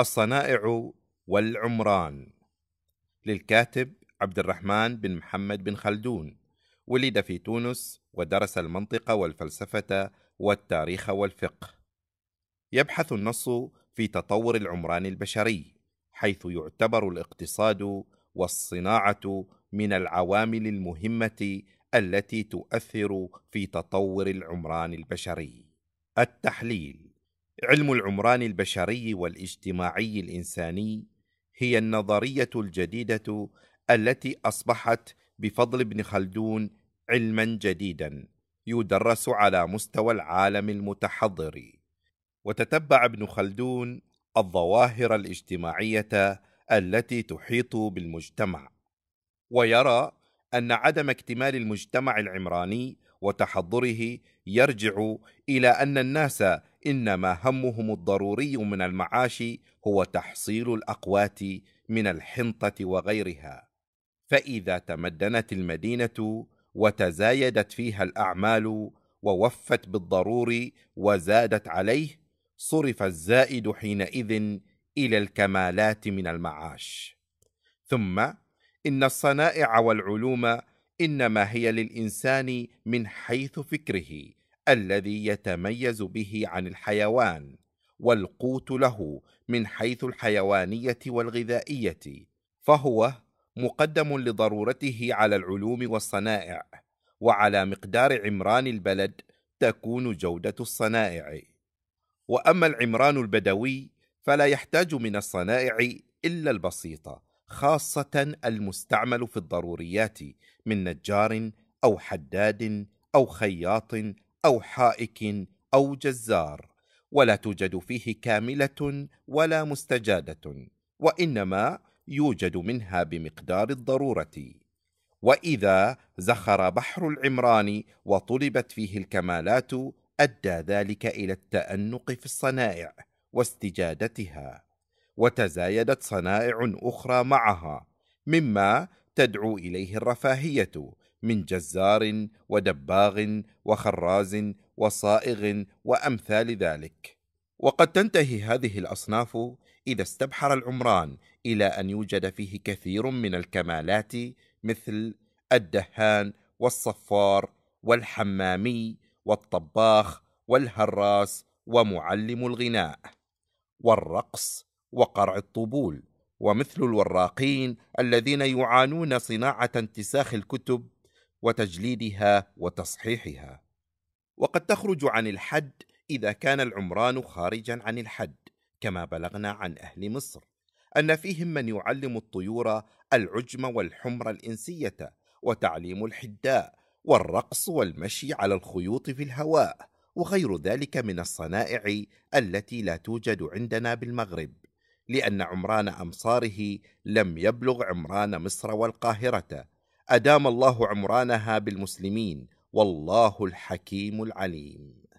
الصنائع والعمران للكاتب عبد الرحمن بن محمد بن خلدون ولد في تونس ودرس المنطقة والفلسفة والتاريخ والفقه يبحث النص في تطور العمران البشري حيث يعتبر الاقتصاد والصناعة من العوامل المهمة التي تؤثر في تطور العمران البشري التحليل علم العمران البشري والاجتماعي الانساني هي النظريه الجديده التي اصبحت بفضل ابن خلدون علما جديدا يدرس على مستوى العالم المتحضر وتتبع ابن خلدون الظواهر الاجتماعيه التي تحيط بالمجتمع ويرى ان عدم اكتمال المجتمع العمراني وتحضره يرجع الى ان الناس انما همهم الضروري من المعاش هو تحصيل الاقوات من الحنطه وغيرها فاذا تمدنت المدينه وتزايدت فيها الاعمال ووفت بالضرور وزادت عليه صرف الزائد حينئذ الى الكمالات من المعاش ثم ان الصنائع والعلوم انما هي للانسان من حيث فكره الذي يتميز به عن الحيوان والقوت له من حيث الحيوانيه والغذائيه فهو مقدم لضرورته على العلوم والصنائع وعلى مقدار عمران البلد تكون جوده الصنائع واما العمران البدوي فلا يحتاج من الصنائع الا البسيطه خاصة المستعمل في الضروريات من نجار أو حداد أو خياط أو حائك أو جزار، ولا توجد فيه كاملة ولا مستجادة، وإنما يوجد منها بمقدار الضرورة. وإذا زخر بحر العمران وطلبت فيه الكمالات أدى ذلك إلى التأنق في الصنائع واستجادتها. وتزايدت صنائع أخرى معها مما تدعو إليه الرفاهية من جزار ودباغ وخراز وصائغ وأمثال ذلك وقد تنتهي هذه الأصناف إذا استبحر العمران إلى أن يوجد فيه كثير من الكمالات مثل الدهان والصفار والحمامي والطباخ والهراس ومعلم الغناء والرقص وقرع الطبول ومثل الوراقين الذين يعانون صناعه انتساخ الكتب وتجليدها وتصحيحها وقد تخرج عن الحد اذا كان العمران خارجا عن الحد كما بلغنا عن اهل مصر ان فيهم من يعلم الطيور العجم والحمر الانسيه وتعليم الحداء والرقص والمشي على الخيوط في الهواء وغير ذلك من الصنائع التي لا توجد عندنا بالمغرب لأن عمران أمصاره لم يبلغ عمران مصر والقاهرة أدام الله عمرانها بالمسلمين والله الحكيم العليم